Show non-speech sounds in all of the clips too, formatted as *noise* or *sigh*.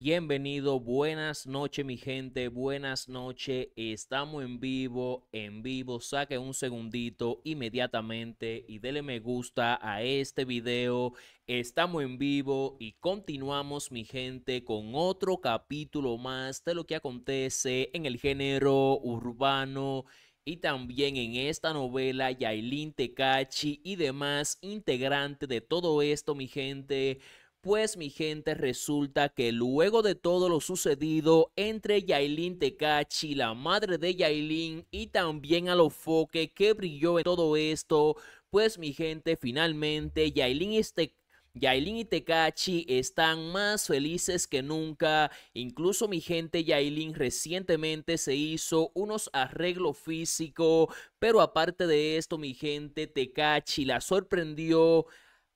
Bienvenido, buenas noches mi gente, buenas noches, estamos en vivo, en vivo, saque un segundito inmediatamente y déle me gusta a este video, estamos en vivo y continuamos mi gente con otro capítulo más de lo que acontece en el género urbano y también en esta novela Yailin Tecachi y demás integrante de todo esto, mi gente. Pues mi gente, resulta que luego de todo lo sucedido entre Yailin Tekachi, la madre de Yailin, y también a Foque, que brilló en todo esto, pues mi gente, finalmente Yailin y Tekachi Yailin y Tecachi están más felices que nunca. Incluso mi gente Yailin recientemente se hizo unos arreglos físicos. Pero aparte de esto, mi gente Tekachi la sorprendió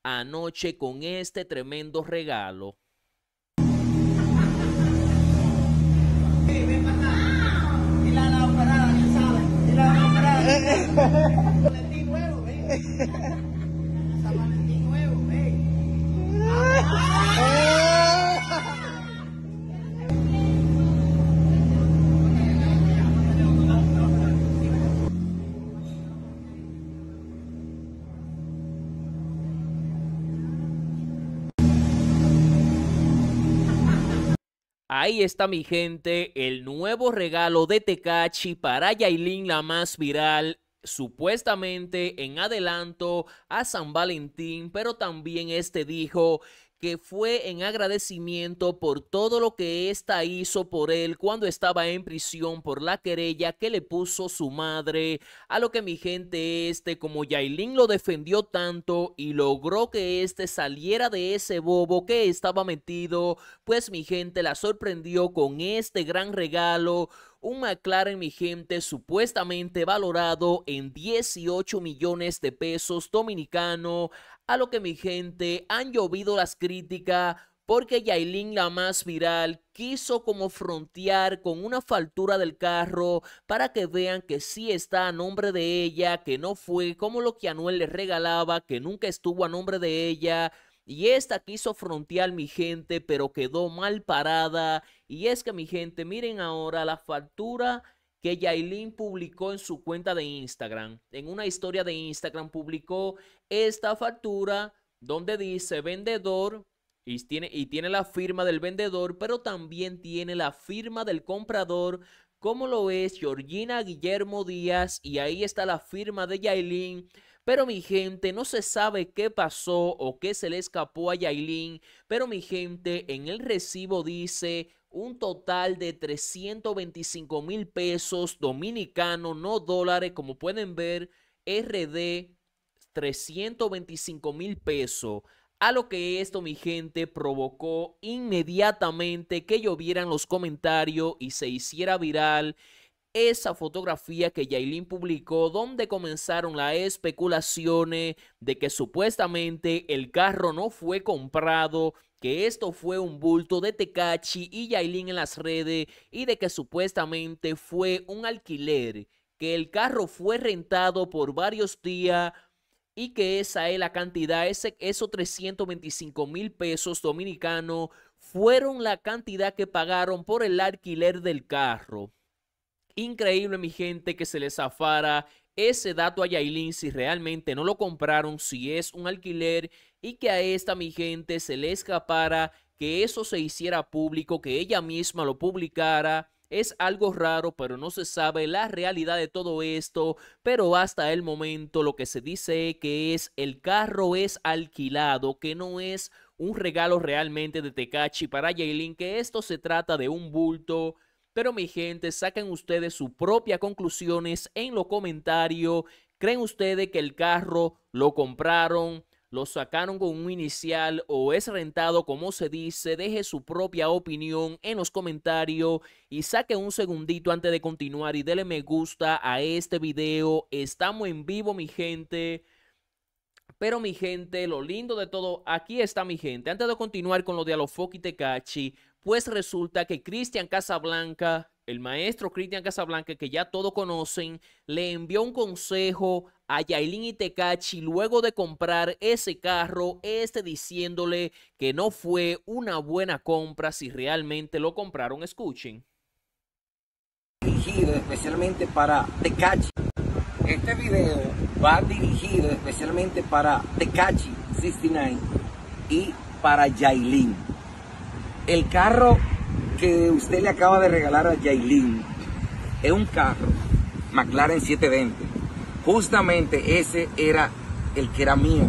anoche con este tremendo regalo Ahí está mi gente, el nuevo regalo de Tecachi para Yailin, la más viral supuestamente en adelanto a San Valentín, pero también este dijo que fue en agradecimiento por todo lo que ésta hizo por él cuando estaba en prisión por la querella que le puso su madre, a lo que mi gente este, como Yailin lo defendió tanto y logró que este saliera de ese bobo que estaba metido, pues mi gente la sorprendió con este gran regalo, un McLaren, mi gente, supuestamente valorado en 18 millones de pesos dominicano, a lo que mi gente han llovido las críticas porque Yailin, la más viral, quiso como frontear con una faltura del carro para que vean que sí está a nombre de ella, que no fue como lo que Anuel le regalaba, que nunca estuvo a nombre de ella. Y esta quiso frontear mi gente, pero quedó mal parada. Y es que mi gente, miren ahora la factura que Yailin publicó en su cuenta de Instagram. En una historia de Instagram publicó esta factura donde dice vendedor y tiene, y tiene la firma del vendedor, pero también tiene la firma del comprador, como lo es Georgina Guillermo Díaz, y ahí está la firma de Yailin. Pero mi gente, no se sabe qué pasó o qué se le escapó a Yailin, pero mi gente, en el recibo dice un total de 325 mil pesos dominicanos, no dólares, como pueden ver, RD 325 mil pesos. A lo que esto, mi gente, provocó inmediatamente que llovieran los comentarios y se hiciera viral esa fotografía que Yailin publicó donde comenzaron las especulaciones de que supuestamente el carro no fue comprado que esto fue un bulto de Tecachi y Yailin en las redes y de que supuestamente fue un alquiler, que el carro fue rentado por varios días y que esa es la cantidad, ese, esos 325 mil pesos dominicanos fueron la cantidad que pagaron por el alquiler del carro. Increíble, mi gente, que se les afara ese dato a Yailin si realmente no lo compraron, si es un alquiler y que a esta mi gente se le escapara que eso se hiciera público, que ella misma lo publicara. Es algo raro, pero no se sabe la realidad de todo esto. Pero hasta el momento lo que se dice que es el carro es alquilado, que no es un regalo realmente de Tekachi para Jaylin, que esto se trata de un bulto. Pero mi gente, saquen ustedes sus propias conclusiones en los comentarios. ¿Creen ustedes que el carro lo compraron? lo sacaron con un inicial o es rentado, como se dice, deje su propia opinión en los comentarios y saque un segundito antes de continuar y dele me gusta a este video. Estamos en vivo, mi gente. Pero mi gente, lo lindo de todo, aquí está mi gente. Antes de continuar con lo de Alofoki Tecachi, pues resulta que Cristian Casablanca, el maestro Cristian Casablanca, que ya todos conocen, le envió un consejo a Yailin y Tekachi luego de comprar ese carro, este diciéndole que no fue una buena compra si realmente lo compraron. Escuchen. Dirigido especialmente para Tekachi. Este video va dirigido especialmente para Tekachi 69 y para Yailin. El carro que usted le acaba de regalar a Yailin es un carro McLaren 720 Justamente ese era el que era mío,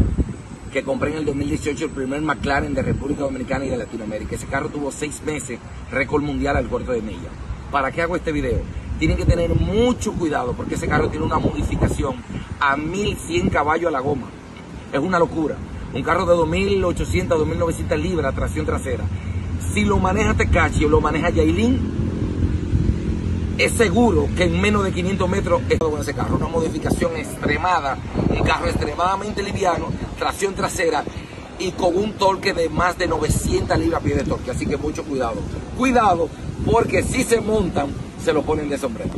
que compré en el 2018 el primer McLaren de República Dominicana y de Latinoamérica. Ese carro tuvo seis meses, récord mundial al corte de milla. ¿Para qué hago este video? Tienen que tener mucho cuidado porque ese carro tiene una modificación a 1100 caballos a la goma. Es una locura. Un carro de 2800 2900 libras tracción trasera. Si lo maneja Tecachi o lo maneja Yailin, es seguro que en menos de 500 metros es con ese carro. Una modificación extremada, un carro extremadamente liviano, tracción trasera y con un torque de más de 900 libras-pie de torque. Así que mucho cuidado. Cuidado, porque si se montan, se lo ponen de sombrero.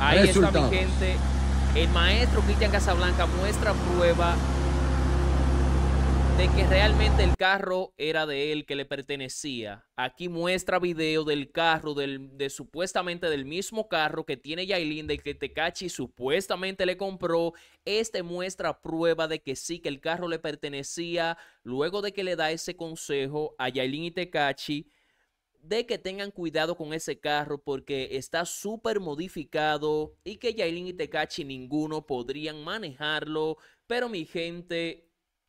Ahí está mi gente. El maestro Cristian Casablanca muestra prueba de que realmente el carro era de él, que le pertenecía. Aquí muestra video del carro, del, de supuestamente del mismo carro que tiene Yailin, De que Tecachi supuestamente le compró. Este muestra prueba de que sí, que el carro le pertenecía, luego de que le da ese consejo a Yailin y Tecachi de que tengan cuidado con ese carro porque está súper modificado y que Yailin y Tecachi ninguno podrían manejarlo. Pero mi gente,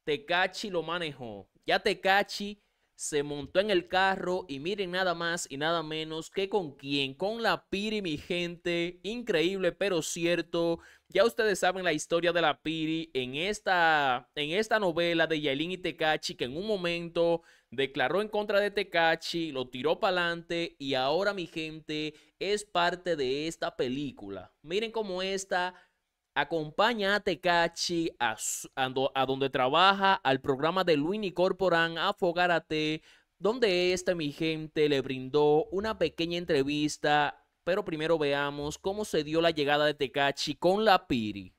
Tecachi lo manejó. Ya Tecachi se montó en el carro y miren nada más y nada menos que con quién, con la Piri, mi gente, increíble pero cierto. Ya ustedes saben la historia de la Piri en esta, en esta novela de Yailin y Tecachi que en un momento declaró en contra de Tecachi, lo tiró para adelante y ahora mi gente es parte de esta película. Miren cómo esta Acompaña a Tecachi a, donde trabaja, al programa de Luini Corporan, a Fogarate, donde esta mi gente le brindó una pequeña entrevista. Pero primero veamos cómo se dio la llegada de Tecachi con la Piri.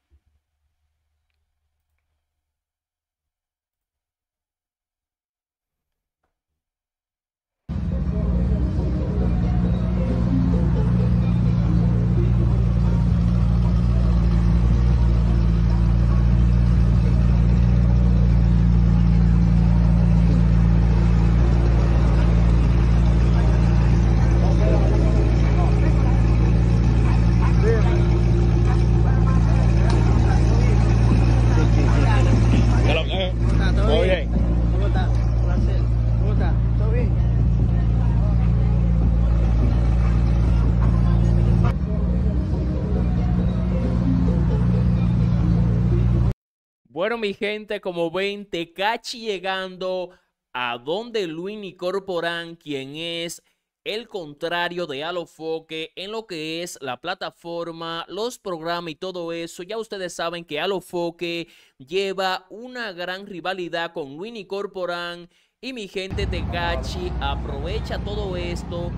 Bueno, mi gente, como ven, cachi llegando a donde Luini Corporan quien es el contrario de Alofoque en lo que es la plataforma, los programas y todo eso. Ya ustedes saben que Alofoque lleva una gran rivalidad con Luini Corporan y mi gente cachi. aprovecha todo esto,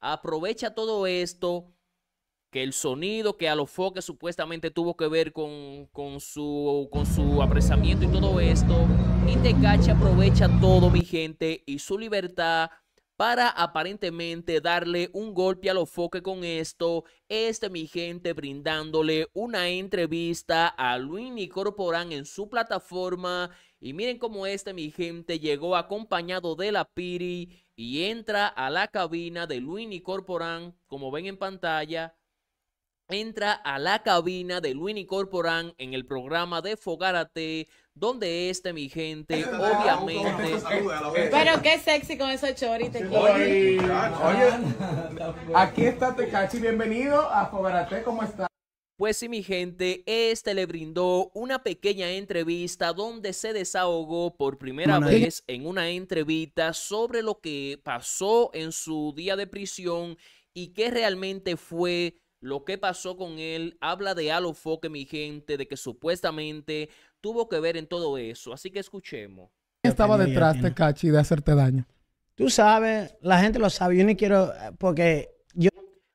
aprovecha todo esto que el sonido, que a los foques supuestamente tuvo que ver con, su, con su apresamiento y todo esto. Y aprovecha todo, mi gente, y su libertad para aparentemente darle un golpe a los foques con esto. Este, mi gente, brindándole una entrevista a Luini Corporán en su plataforma. Y miren cómo este, mi gente, llegó acompañado de la Piri y entra a la cabina de Luini Corporán, como ven en pantalla entra a la cabina de Luini Corporan en el programa de Fogarate, donde este, mi gente, ah, obviamente. Eh, pero qué sexy con esos choritos. Oye, aquí está Tecachi, bienvenido a Fogarate, ¿cómo está? Pues sí, mi gente, este le brindó una pequeña entrevista donde se desahogó por primera vez en una entrevista sobre lo que pasó en su día de prisión y qué realmente fue lo que pasó con él, habla de Alofoque, mi gente, de que supuestamente tuvo que ver en todo eso. Así que escuchemos. Estaba detrás de Tecachi de hacerte daño. Tú sabes, la gente lo sabe. Yo ni quiero, porque yo.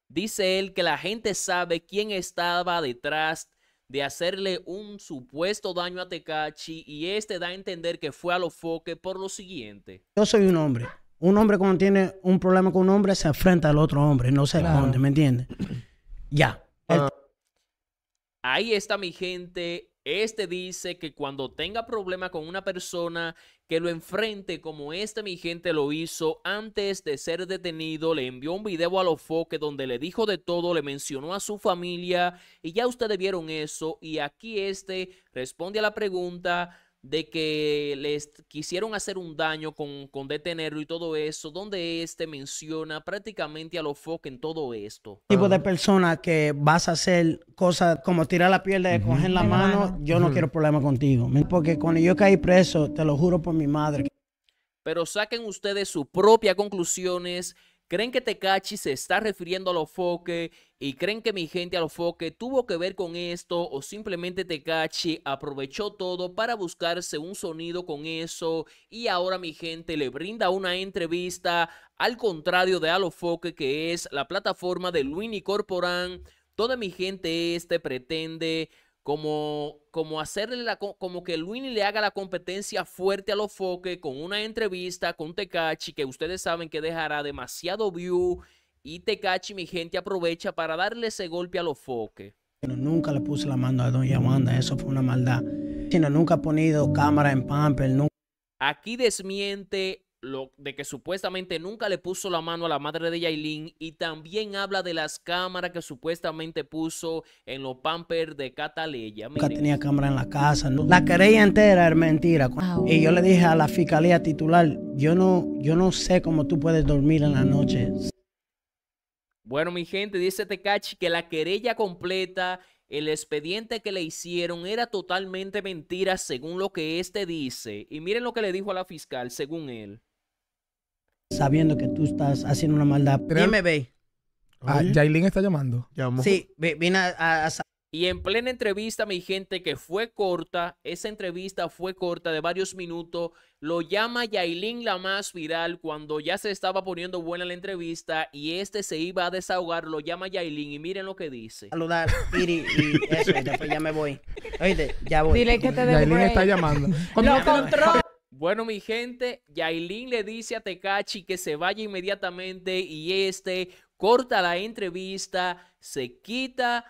Dice él que la gente sabe quién estaba detrás de hacerle un supuesto daño a Tecachi y este da a entender que fue a los por lo siguiente. Yo soy un hombre. Un hombre cuando tiene un problema con un hombre se enfrenta al otro hombre, no se esconde, ¿me entiendes? *clears throat* Ya. Ah. Ahí está mi gente. Este dice que cuando tenga problema con una persona que lo enfrente como este mi gente lo hizo antes de ser detenido, le envió un video a los donde le dijo de todo, le mencionó a su familia y ya ustedes vieron eso y aquí este responde a la pregunta de que les quisieron hacer un daño con, con, detenerlo y todo eso, donde este menciona prácticamente a los focos en todo esto. Tipo de ah. persona que vas a hacer cosas como tirar la pierna, y coger la mano, yo no quiero problema contigo. Porque cuando yo caí preso, te lo juro por mi madre. Pero saquen ustedes sus propias conclusiones ¿Creen que Tecachi este se está refiriendo a los foque? y creen que mi gente a lo foque tuvo que ver con esto o simplemente Tecachi este aprovechó todo para buscarse un sonido con eso y ahora mi gente le brinda una entrevista al contrario de a lo foque que es la plataforma de Luini Corporan. Toda mi gente este pretende como, como hacerle la, como que Luini le haga la competencia fuerte a los foques con una entrevista con Tecachi que ustedes saben que dejará demasiado view y Tecachi mi gente aprovecha para darle ese golpe a los foques. nunca le puse la mano a Don Yamanda eso fue una maldad. Sino nunca ha ponido cámara en Pamper. Nunca... Aquí desmiente lo, de que supuestamente nunca le puso la mano a la madre de Yailin y también habla de las cámaras que supuestamente puso en los pampers de Cataleya. Nunca tenía cámara en la casa. La querella entera es mentira. Ah, y yo le dije a la fiscalía titular, yo no, yo no sé cómo tú puedes dormir en la noche. Bueno, mi gente, dice Tecachi este que la querella completa el expediente que le hicieron era totalmente mentira según lo que éste dice. Y miren lo que le dijo a la fiscal, según él sabiendo que tú estás haciendo una maldad. me ve. Ah, está llamando. Sí, vine a, Y en plena entrevista, mi gente, que fue corta, esa entrevista fue corta de varios minutos, lo llama Yailin la más viral cuando ya se estaba poniendo buena la entrevista y este se iba a desahogar, lo llama Yailin y miren lo que dice. Saludar, Piri, y eso, después ya me voy. Oye, ya voy. Dile está llamando. *laughs* controla. Bueno, mi gente, Yailin le dice a Tecachi que se vaya inmediatamente y este corta la entrevista, se quita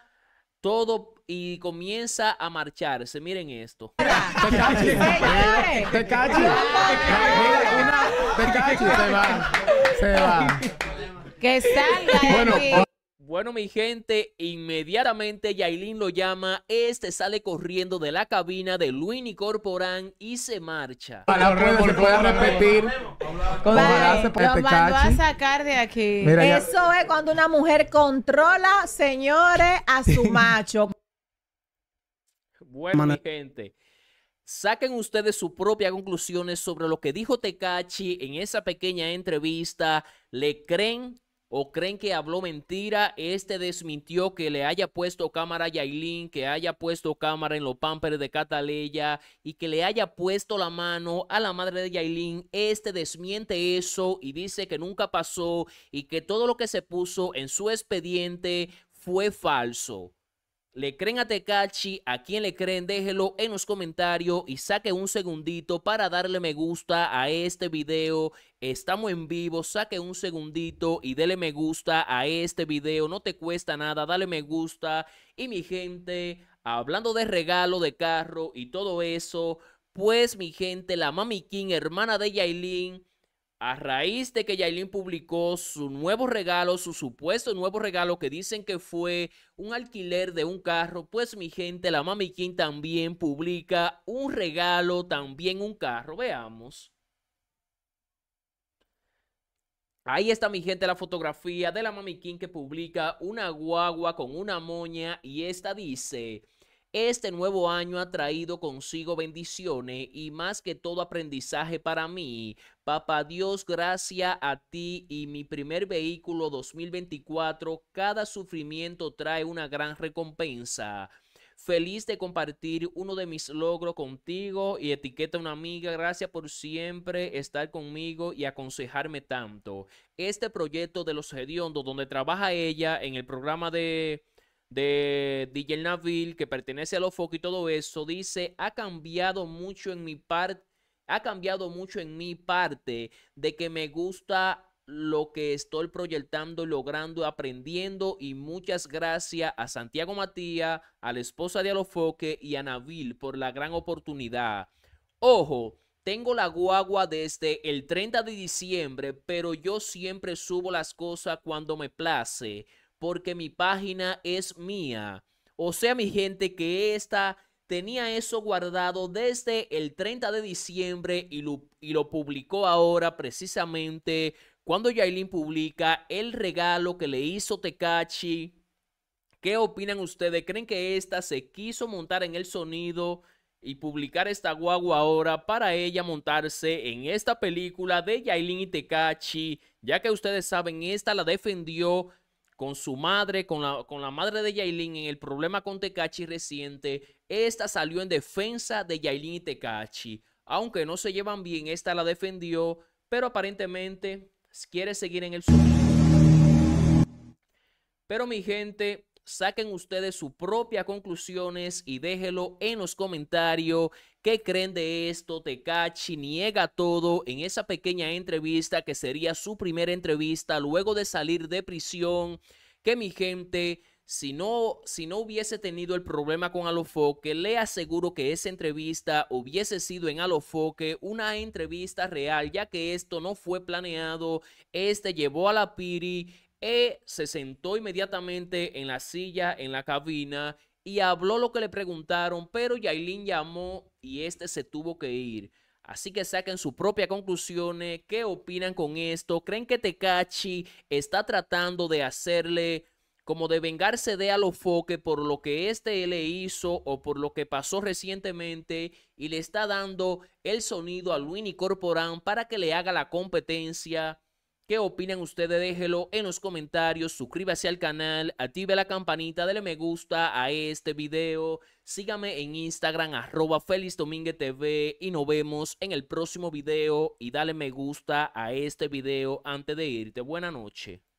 todo y comienza a marcharse. Miren esto. Tecachi, Tecachi, Tecachi, se va, se va. Que salga. Bueno, mi gente, inmediatamente Yailin lo llama, este sale corriendo de la cabina de Luini Corporán y se marcha. Para repetir. Lo mandó a sacar de aquí. Eso es cuando una mujer controla, señores, a su *laughs* macho. Bueno, mi gente. Saquen ustedes sus propias conclusiones sobre lo que dijo Tecachi en esa pequeña entrevista. ¿Le creen o creen que habló mentira, este desmintió que le haya puesto cámara a Yailin, que haya puesto cámara en los pampers de Cataleya y que le haya puesto la mano a la madre de Yailin, este desmiente eso y dice que nunca pasó y que todo lo que se puso en su expediente fue falso. ¿Le creen a Tecachi? ¿A quién le creen? Déjelo en los comentarios y saque un segundito para darle me gusta a este video. Estamos en vivo, saque un segundito y dele me gusta a este video. No te cuesta nada, dale me gusta. Y mi gente, hablando de regalo de carro y todo eso, pues mi gente, la Mami King, hermana de Yailin a raíz de que Yailin publicó su nuevo regalo, su supuesto nuevo regalo que dicen que fue un alquiler de un carro, pues mi gente, la Mami King también publica un regalo, también un carro. Veamos. Ahí está mi gente la fotografía de la Mami King que publica una guagua con una moña y esta dice... Este nuevo año ha traído consigo bendiciones y más que todo aprendizaje para mí. Papá Dios, gracias a ti y mi primer vehículo 2024, cada sufrimiento trae una gran recompensa. Feliz de compartir uno de mis logros contigo y etiqueta una amiga. Gracias por siempre estar conmigo y aconsejarme tanto. Este proyecto de los hediondos, donde trabaja ella en el programa de de DJ Navil, que pertenece a los y todo eso, dice, ha cambiado mucho en mi parte, ha cambiado mucho en mi parte de que me gusta lo que estoy proyectando, logrando, aprendiendo y muchas gracias a Santiago Matías, a la esposa de Foque y a Nabil por la gran oportunidad. Ojo, tengo la guagua desde el 30 de diciembre, pero yo siempre subo las cosas cuando me place porque mi página es mía. O sea, mi gente, que esta tenía eso guardado desde el 30 de diciembre y lo, y lo publicó ahora precisamente cuando Yailin publica el regalo que le hizo Tecachi. ¿Qué opinan ustedes? ¿Creen que esta se quiso montar en el sonido y publicar esta guagua ahora para ella montarse en esta película de Yailin y Tecachi? Ya que ustedes saben, esta la defendió con su madre, con la, madre de Yailin en el problema con Tecachi reciente. Esta salió en defensa de Yailin y Tecachi. Aunque no se llevan bien, esta la defendió, pero aparentemente quiere seguir en el... Pero mi gente, saquen ustedes sus propias conclusiones y déjelo en los comentarios. ¿Qué creen de esto? Tecachi niega todo en esa pequeña entrevista que sería su primera entrevista luego de salir de prisión. Que mi gente, si no, si no hubiese tenido el problema con Alofoque, le aseguro que esa entrevista hubiese sido en Alofoque una entrevista real, ya que esto no fue planeado. Este llevó a la Piri, y eh, se sentó inmediatamente en la silla, en la cabina, y habló lo que le preguntaron, pero Yailin llamó y este se tuvo que ir. Así que saquen sus propias conclusiones. ¿Qué opinan con esto? ¿Creen que Tecachi está tratando de hacerle como de vengarse de Alofoque por lo que este le hizo o por lo que pasó recientemente y le está dando el sonido a Luini Corporán para que le haga la competencia? ¿Qué opinan ustedes? Déjelo en los comentarios, suscríbase al canal, active la campanita, dale me gusta a este video, sígame en Instagram, arroba Feliz TV y nos vemos en el próximo video y dale me gusta a este video antes de irte. Buenas noche.